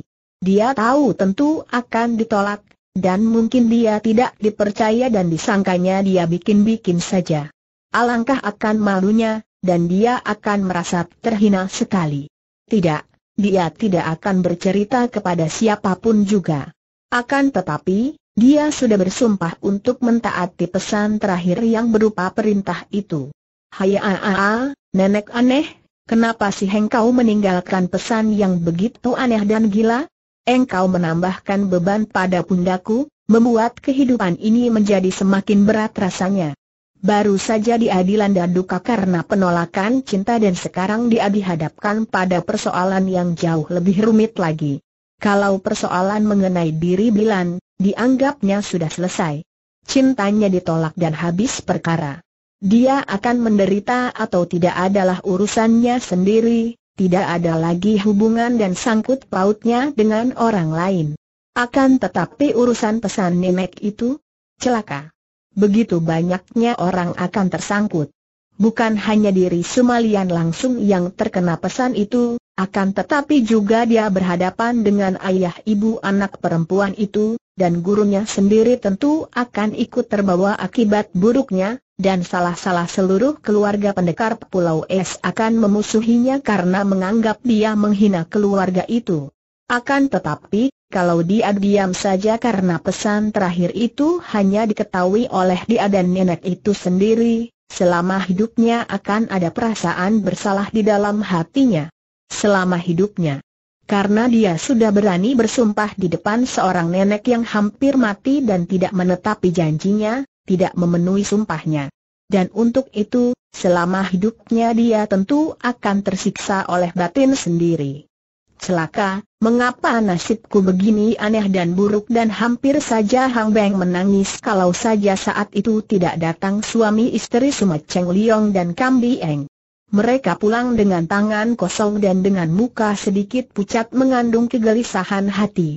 Dia tahu tentu akan ditolak, dan mungkin dia tidak dipercaya dan disangkanya dia bikin-bikin saja. Alangkah akan malunya, dan dia akan merasa terhina sekali. Tidak, dia tidak akan bercerita kepada siapapun juga. Akan tetapi, dia sudah bersumpah untuk mentaati pesan terakhir yang berupa perintah itu. Hai aa, nenek aneh, kenapa sih engkau meninggalkan pesan yang begitu aneh dan gila? engkau menambahkan beban pada pundaku, membuat kehidupan ini menjadi semakin berat rasanya. Baru saja diadilan dan duka karena penolakan cinta dan sekarang dia dihadapkan pada persoalan yang jauh lebih rumit lagi. Kalau persoalan mengenai diri Bilan, dianggapnya sudah selesai. Cintanya ditolak dan habis perkara. Dia akan menderita atau tidak adalah urusannya sendiri, tidak ada lagi hubungan dan sangkut pautnya dengan orang lain. Akan tetapi urusan pesan nenek itu, celaka. Begitu banyaknya orang akan tersangkut. Bukan hanya diri Sumalian langsung yang terkena pesan itu, akan tetapi juga dia berhadapan dengan ayah ibu anak perempuan itu, dan gurunya sendiri tentu akan ikut terbawa akibat buruknya, dan salah-salah seluruh keluarga pendekar Pulau Es akan memusuhinya karena menganggap dia menghina keluarga itu. Akan tetapi, kalau dia diam saja karena pesan terakhir itu hanya diketahui oleh dia dan nenek itu sendiri, selama hidupnya akan ada perasaan bersalah di dalam hatinya. Selama hidupnya. Karena dia sudah berani bersumpah di depan seorang nenek yang hampir mati dan tidak menetapi janjinya, tidak memenuhi sumpahnya. Dan untuk itu, selama hidupnya dia tentu akan tersiksa oleh batin sendiri. Celaka, mengapa nasibku begini aneh dan buruk dan hampir saja Hang Beng menangis kalau saja saat itu tidak datang suami istri Sumat Cheng Liong dan Kam Eng. Mereka pulang dengan tangan kosong dan dengan muka sedikit pucat mengandung kegelisahan hati.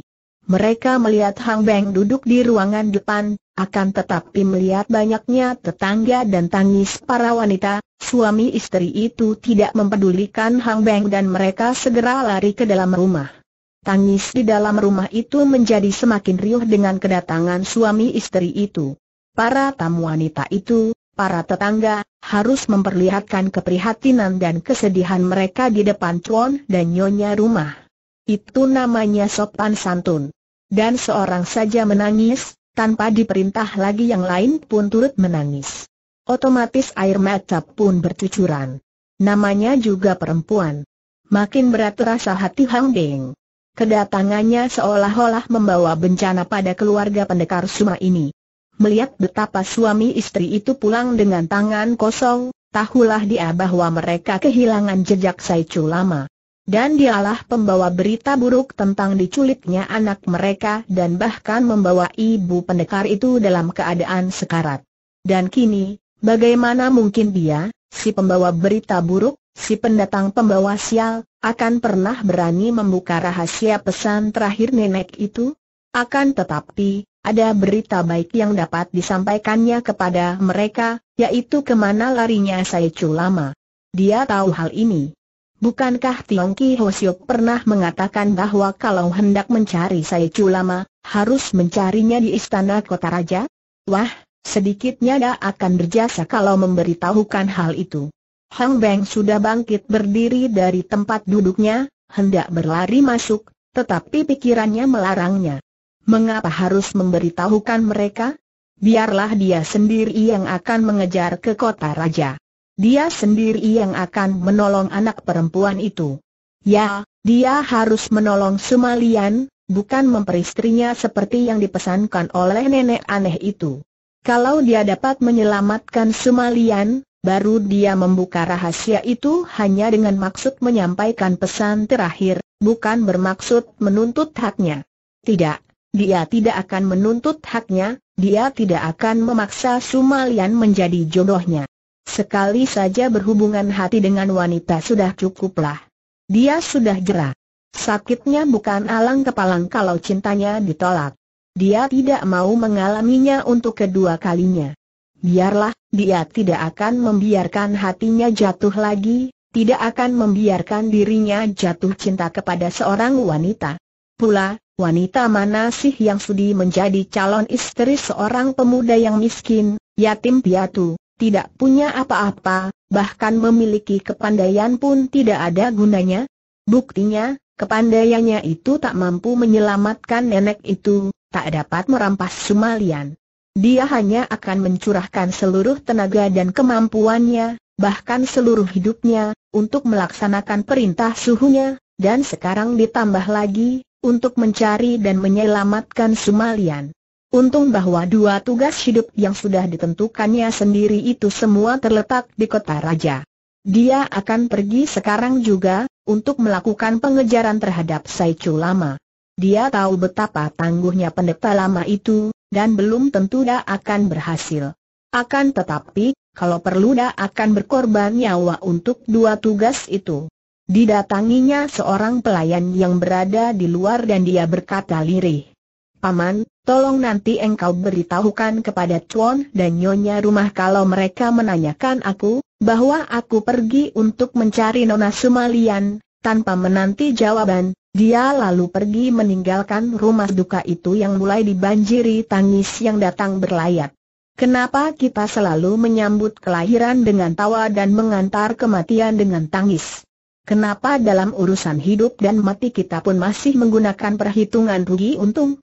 Mereka melihat Hang Beng duduk di ruangan depan, akan tetapi melihat banyaknya tetangga dan tangis para wanita, suami istri itu tidak mempedulikan Hang Beng dan mereka segera lari ke dalam rumah. Tangis di dalam rumah itu menjadi semakin riuh dengan kedatangan suami istri itu. Para tamu wanita itu, para tetangga, harus memperlihatkan keprihatinan dan kesedihan mereka di depan tuan dan nyonya rumah. Itu namanya sopan santun. Dan seorang saja menangis, tanpa diperintah lagi yang lain pun turut menangis. Otomatis air mata pun bercucuran. Namanya juga perempuan. Makin berat rasa hati Hang Beng. Kedatangannya seolah-olah membawa bencana pada keluarga pendekar Suma ini. Melihat betapa suami istri itu pulang dengan tangan kosong, tahulah dia bahwa mereka kehilangan jejak Chu lama. Dan dialah pembawa berita buruk tentang diculiknya anak mereka dan bahkan membawa ibu pendekar itu dalam keadaan sekarat. Dan kini, bagaimana mungkin dia, si pembawa berita buruk, si pendatang pembawa sial, akan pernah berani membuka rahasia pesan terakhir nenek itu? Akan tetapi, ada berita baik yang dapat disampaikannya kepada mereka, yaitu kemana larinya Sai Lama. Dia tahu hal ini. Bukankah Tiong Ki pernah mengatakan bahwa kalau hendak mencari saya Lama, harus mencarinya di istana kota raja? Wah, sedikitnya dia akan berjasa kalau memberitahukan hal itu. Hang Beng sudah bangkit berdiri dari tempat duduknya, hendak berlari masuk, tetapi pikirannya melarangnya. Mengapa harus memberitahukan mereka? Biarlah dia sendiri yang akan mengejar ke kota raja. Dia sendiri yang akan menolong anak perempuan itu. Ya, dia harus menolong Sumalian, bukan memperistrinya seperti yang dipesankan oleh nenek aneh itu. Kalau dia dapat menyelamatkan Sumalian, baru dia membuka rahasia itu hanya dengan maksud menyampaikan pesan terakhir, bukan bermaksud menuntut haknya. Tidak, dia tidak akan menuntut haknya, dia tidak akan memaksa Sumalian menjadi jodohnya. Sekali saja berhubungan hati dengan wanita sudah cukuplah. Dia sudah jerah. Sakitnya bukan alang kepalang kalau cintanya ditolak. Dia tidak mau mengalaminya untuk kedua kalinya. Biarlah, dia tidak akan membiarkan hatinya jatuh lagi, tidak akan membiarkan dirinya jatuh cinta kepada seorang wanita. Pula, wanita mana sih yang sudi menjadi calon istri seorang pemuda yang miskin, yatim piatu, tidak punya apa-apa, bahkan memiliki kepandaian pun tidak ada gunanya. Buktinya, kepandaiannya itu tak mampu menyelamatkan nenek itu, tak dapat merampas Sumalian. Dia hanya akan mencurahkan seluruh tenaga dan kemampuannya, bahkan seluruh hidupnya, untuk melaksanakan perintah suhunya, dan sekarang ditambah lagi, untuk mencari dan menyelamatkan Sumalian. Untung bahwa dua tugas hidup yang sudah ditentukannya sendiri itu semua terletak di kota raja. Dia akan pergi sekarang juga, untuk melakukan pengejaran terhadap Sai Lama. Dia tahu betapa tangguhnya pendeta lama itu, dan belum tentu dia akan berhasil. Akan tetapi, kalau perlu dia akan berkorban nyawa untuk dua tugas itu. Didatanginya seorang pelayan yang berada di luar dan dia berkata lirih. Paman, tolong nanti engkau beritahukan kepada Chuan dan Nyonya rumah kalau mereka menanyakan aku, bahwa aku pergi untuk mencari Nona Sumalian, tanpa menanti jawaban, dia lalu pergi meninggalkan rumah duka itu yang mulai dibanjiri tangis yang datang berlayat. Kenapa kita selalu menyambut kelahiran dengan tawa dan mengantar kematian dengan tangis? Kenapa dalam urusan hidup dan mati kita pun masih menggunakan perhitungan rugi untung?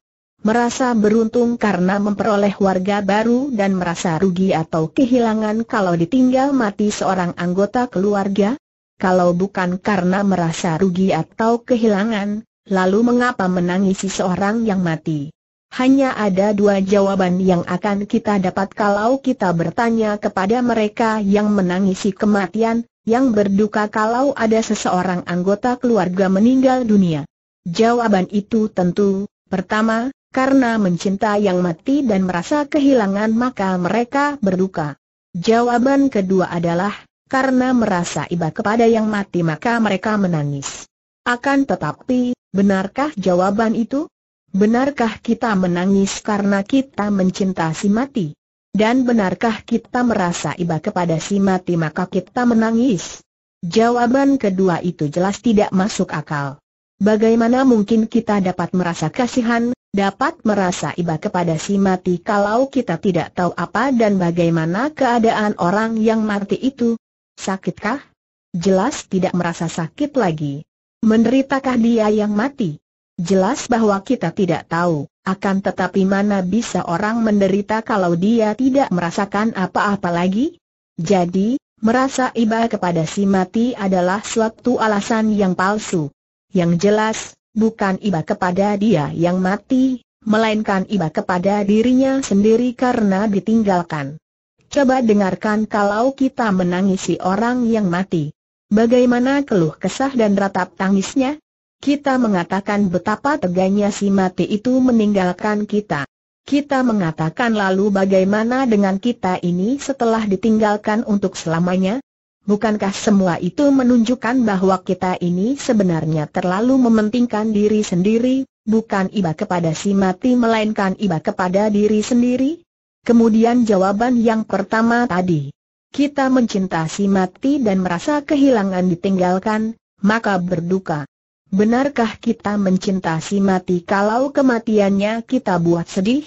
merasa beruntung karena memperoleh warga baru dan merasa rugi atau kehilangan kalau ditinggal mati seorang anggota keluarga? Kalau bukan karena merasa rugi atau kehilangan, lalu mengapa menangisi seorang yang mati? Hanya ada dua jawaban yang akan kita dapat kalau kita bertanya kepada mereka yang menangisi kematian, yang berduka kalau ada seseorang anggota keluarga meninggal dunia. Jawaban itu tentu, pertama, karena mencinta yang mati dan merasa kehilangan maka mereka berduka. Jawaban kedua adalah, karena merasa iba kepada yang mati maka mereka menangis. Akan tetapi, benarkah jawaban itu? Benarkah kita menangis karena kita mencinta si mati? Dan benarkah kita merasa iba kepada si mati maka kita menangis? Jawaban kedua itu jelas tidak masuk akal. Bagaimana mungkin kita dapat merasa kasihan, dapat merasa iba kepada si mati kalau kita tidak tahu apa dan bagaimana keadaan orang yang mati itu. Sakitkah? Jelas tidak merasa sakit lagi. Menderitakah dia yang mati? Jelas bahwa kita tidak tahu, akan tetapi mana bisa orang menderita kalau dia tidak merasakan apa-apa lagi? Jadi, merasa iba kepada si mati adalah suatu alasan yang palsu. Yang jelas, bukan iba kepada dia yang mati, melainkan iba kepada dirinya sendiri karena ditinggalkan. Coba dengarkan kalau kita menangisi orang yang mati. Bagaimana keluh kesah dan ratap tangisnya? Kita mengatakan betapa teganya si mati itu meninggalkan kita. Kita mengatakan lalu bagaimana dengan kita ini setelah ditinggalkan untuk selamanya? Bukankah semua itu menunjukkan bahwa kita ini sebenarnya terlalu mementingkan diri sendiri, bukan iba kepada si mati melainkan iba kepada diri sendiri? Kemudian jawaban yang pertama tadi. Kita mencinta si mati dan merasa kehilangan ditinggalkan, maka berduka. Benarkah kita mencinta si mati kalau kematiannya kita buat sedih?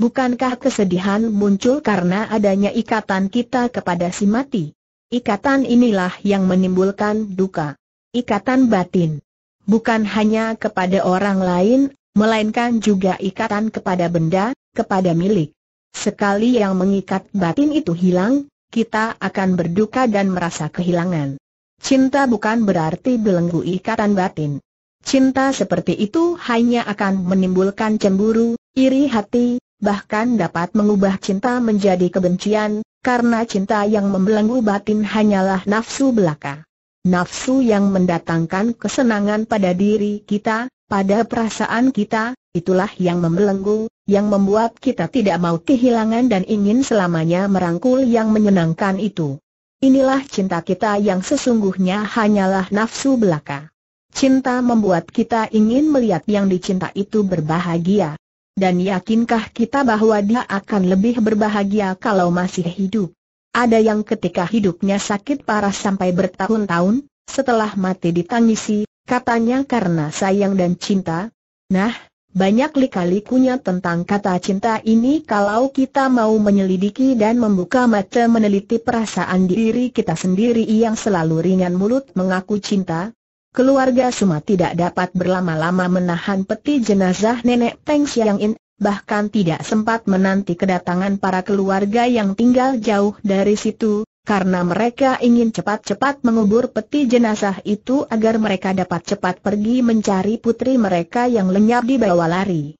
Bukankah kesedihan muncul karena adanya ikatan kita kepada si mati? Ikatan inilah yang menimbulkan duka. Ikatan batin. Bukan hanya kepada orang lain, melainkan juga ikatan kepada benda, kepada milik. Sekali yang mengikat batin itu hilang, kita akan berduka dan merasa kehilangan. Cinta bukan berarti belenggu ikatan batin. Cinta seperti itu hanya akan menimbulkan cemburu, iri hati, bahkan dapat mengubah cinta menjadi kebencian, karena cinta yang membelenggu batin hanyalah nafsu belaka. Nafsu yang mendatangkan kesenangan pada diri kita, pada perasaan kita, itulah yang membelenggu, yang membuat kita tidak mau kehilangan dan ingin selamanya merangkul yang menyenangkan itu. Inilah cinta kita yang sesungguhnya hanyalah nafsu belaka. Cinta membuat kita ingin melihat yang dicinta itu berbahagia, dan yakinkah kita bahwa dia akan lebih berbahagia kalau masih hidup? Ada yang ketika hidupnya sakit parah sampai bertahun-tahun, setelah mati ditangisi, katanya karena sayang dan cinta. Nah, banyak lika-likunya tentang kata cinta ini kalau kita mau menyelidiki dan membuka mata meneliti perasaan diri kita sendiri yang selalu ringan mulut mengaku cinta, Keluarga Suma tidak dapat berlama-lama menahan peti jenazah nenek Teng Siang In, bahkan tidak sempat menanti kedatangan para keluarga yang tinggal jauh dari situ, karena mereka ingin cepat-cepat mengubur peti jenazah itu agar mereka dapat cepat pergi mencari putri mereka yang lenyap dibawa lari.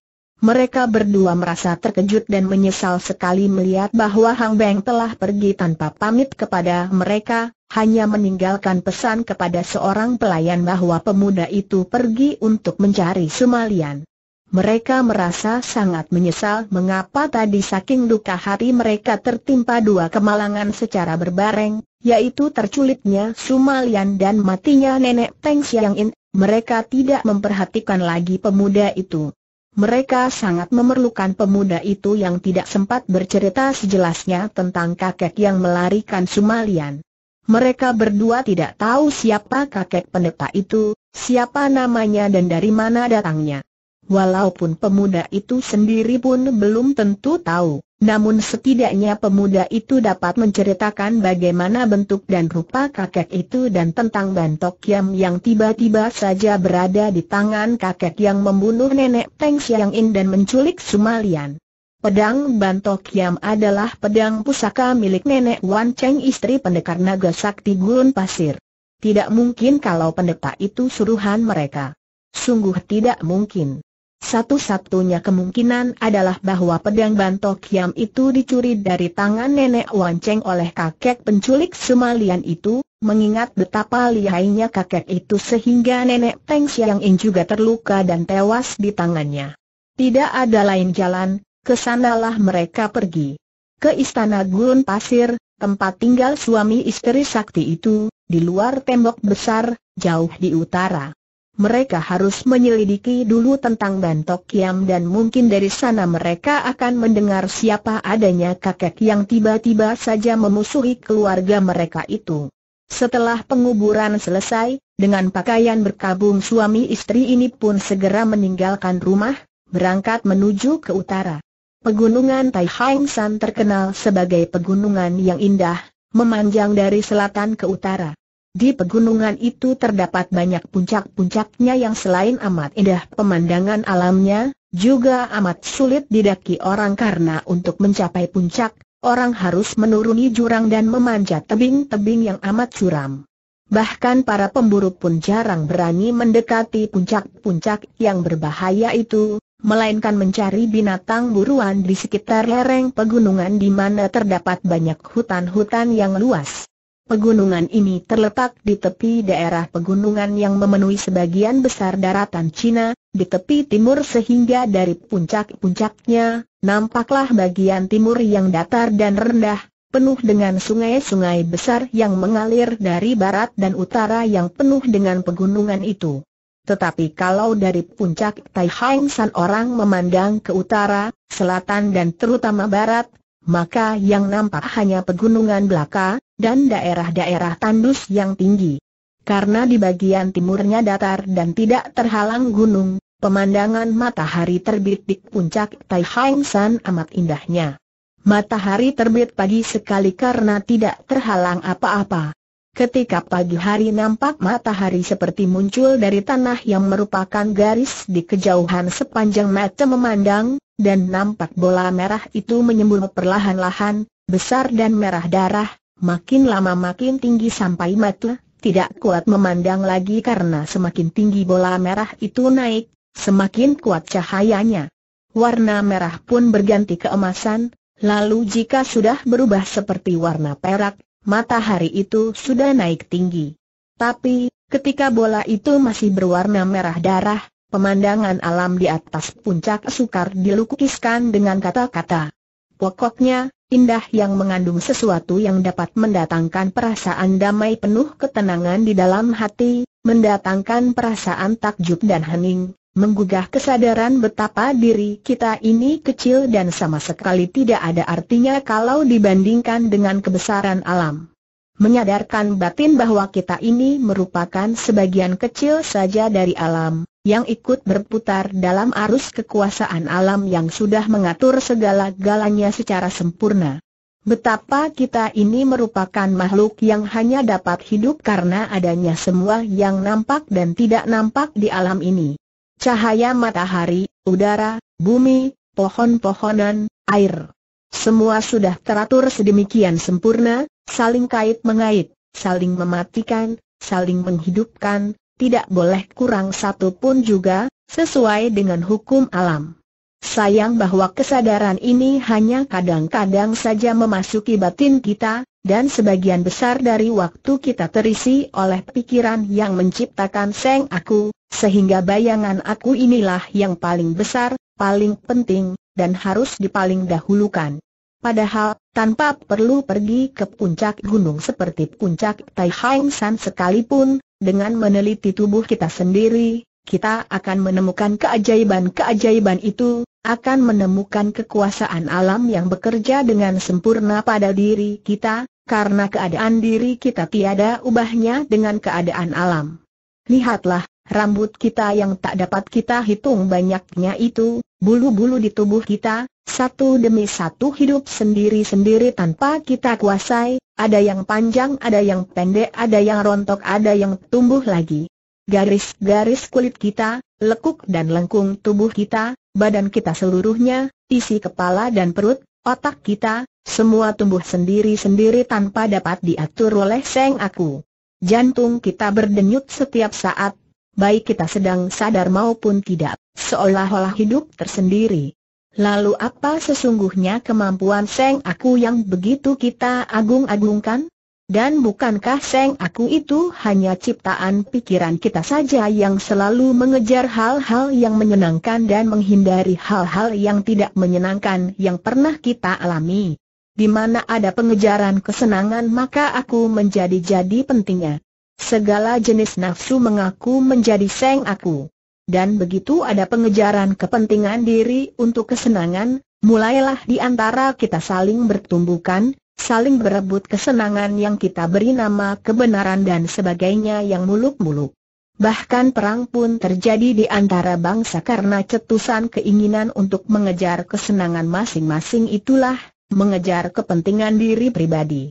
Mereka berdua merasa terkejut dan menyesal sekali melihat bahwa Hang Beng telah pergi tanpa pamit kepada mereka, hanya meninggalkan pesan kepada seorang pelayan bahwa pemuda itu pergi untuk mencari Sumalian. Mereka merasa sangat menyesal mengapa tadi saking duka hati mereka tertimpa dua kemalangan secara berbareng, yaitu terculitnya Sumalian dan matinya nenek Peng Xiang In, mereka tidak memperhatikan lagi pemuda itu. Mereka sangat memerlukan pemuda itu yang tidak sempat bercerita sejelasnya tentang kakek yang melarikan Sumalian. Mereka berdua tidak tahu siapa kakek pendeta itu, siapa namanya dan dari mana datangnya. Walaupun pemuda itu sendiri pun belum tentu tahu. Namun setidaknya pemuda itu dapat menceritakan bagaimana bentuk dan rupa kakek itu dan tentang bantok yam yang tiba-tiba saja berada di tangan kakek yang membunuh nenek Peng Xiang In dan menculik Sumalian. Pedang bantok yam adalah pedang pusaka milik nenek Wan Cheng istri pendekar naga sakti gurun pasir. Tidak mungkin kalau pendeta itu suruhan mereka. Sungguh tidak mungkin. Satu-satunya kemungkinan adalah bahwa pedang bantok yam itu dicuri dari tangan nenek Wanceng oleh kakek penculik Sumalian itu, mengingat betapa lihainya kakek itu sehingga nenek Peng Xiang In juga terluka dan tewas di tangannya. Tidak ada lain jalan, kesanalah mereka pergi. Ke istana gurun pasir, tempat tinggal suami istri sakti itu, di luar tembok besar, jauh di utara mereka harus menyelidiki dulu tentang Bantok Kiam dan mungkin dari sana mereka akan mendengar siapa adanya kakek yang tiba-tiba saja memusuhi keluarga mereka itu. Setelah penguburan selesai, dengan pakaian berkabung suami istri ini pun segera meninggalkan rumah, berangkat menuju ke utara. Pegunungan Tai Hang San terkenal sebagai pegunungan yang indah, memanjang dari selatan ke utara. Di pegunungan itu terdapat banyak puncak-puncaknya yang selain amat indah pemandangan alamnya, juga amat sulit didaki orang karena untuk mencapai puncak, orang harus menuruni jurang dan memanjat tebing-tebing yang amat curam. Bahkan para pemburu pun jarang berani mendekati puncak-puncak yang berbahaya itu, melainkan mencari binatang buruan di sekitar lereng pegunungan di mana terdapat banyak hutan-hutan yang luas. Pegunungan ini terletak di tepi daerah pegunungan yang memenuhi sebagian besar daratan Cina, di tepi timur sehingga dari puncak-puncaknya, nampaklah bagian timur yang datar dan rendah, penuh dengan sungai-sungai besar yang mengalir dari barat dan utara yang penuh dengan pegunungan itu. Tetapi kalau dari puncak Taihang San orang memandang ke utara, selatan dan terutama barat, maka yang nampak hanya pegunungan belaka, dan daerah-daerah tandus yang tinggi. Karena di bagian timurnya datar dan tidak terhalang gunung, pemandangan matahari terbit di puncak Tai Hang San amat indahnya. Matahari terbit pagi sekali karena tidak terhalang apa-apa. Ketika pagi hari nampak matahari seperti muncul dari tanah yang merupakan garis di kejauhan sepanjang mata memandang, dan nampak bola merah itu menyembul perlahan-lahan, besar dan merah darah, makin lama makin tinggi sampai mata, tidak kuat memandang lagi karena semakin tinggi bola merah itu naik, semakin kuat cahayanya. Warna merah pun berganti keemasan, lalu jika sudah berubah seperti warna perak, matahari itu sudah naik tinggi. Tapi, ketika bola itu masih berwarna merah darah, pemandangan alam di atas puncak sukar dilukiskan dengan kata-kata. Pokoknya, indah yang mengandung sesuatu yang dapat mendatangkan perasaan damai penuh ketenangan di dalam hati, mendatangkan perasaan takjub dan hening, Menggugah kesadaran betapa diri kita ini kecil dan sama sekali tidak ada artinya kalau dibandingkan dengan kebesaran alam. Menyadarkan batin bahwa kita ini merupakan sebagian kecil saja dari alam, yang ikut berputar dalam arus kekuasaan alam yang sudah mengatur segala galanya secara sempurna. Betapa kita ini merupakan makhluk yang hanya dapat hidup karena adanya semua yang nampak dan tidak nampak di alam ini. Cahaya matahari, udara, bumi, pohon-pohonan, air. Semua sudah teratur sedemikian sempurna, saling kait-mengait, saling mematikan, saling menghidupkan, tidak boleh kurang satu pun juga, sesuai dengan hukum alam. Sayang bahwa kesadaran ini hanya kadang-kadang saja memasuki batin kita, dan sebagian besar dari waktu kita terisi oleh pikiran yang menciptakan seng aku, sehingga bayangan aku inilah yang paling besar, paling penting, dan harus dipaling dahulukan. Padahal, tanpa perlu pergi ke puncak gunung seperti puncak Tai Hang San sekalipun, dengan meneliti tubuh kita sendiri, kita akan menemukan keajaiban-keajaiban itu, akan menemukan kekuasaan alam yang bekerja dengan sempurna pada diri kita, karena keadaan diri kita tiada ubahnya dengan keadaan alam. Lihatlah, rambut kita yang tak dapat kita hitung banyaknya itu, bulu-bulu di tubuh kita, satu demi satu hidup sendiri-sendiri tanpa kita kuasai, ada yang panjang, ada yang pendek, ada yang rontok, ada yang tumbuh lagi. Garis-garis kulit kita, lekuk dan lengkung tubuh kita, badan kita seluruhnya, isi kepala dan perut, otak kita, semua tumbuh sendiri-sendiri tanpa dapat diatur oleh Seng Aku. Jantung kita berdenyut setiap saat, baik kita sedang sadar maupun tidak, seolah-olah hidup tersendiri. Lalu apa sesungguhnya kemampuan Seng Aku yang begitu kita agung-agungkan? Dan bukankah Seng Aku itu hanya ciptaan pikiran kita saja yang selalu mengejar hal-hal yang menyenangkan dan menghindari hal-hal yang tidak menyenangkan yang pernah kita alami? Di mana ada pengejaran kesenangan maka aku menjadi-jadi pentingnya. Segala jenis nafsu mengaku menjadi Seng Aku. Dan begitu ada pengejaran kepentingan diri untuk kesenangan, mulailah di antara kita saling bertumbukan, saling berebut kesenangan yang kita beri nama kebenaran dan sebagainya yang muluk-muluk. Bahkan perang pun terjadi di antara bangsa karena cetusan keinginan untuk mengejar kesenangan masing-masing itulah, mengejar kepentingan diri pribadi.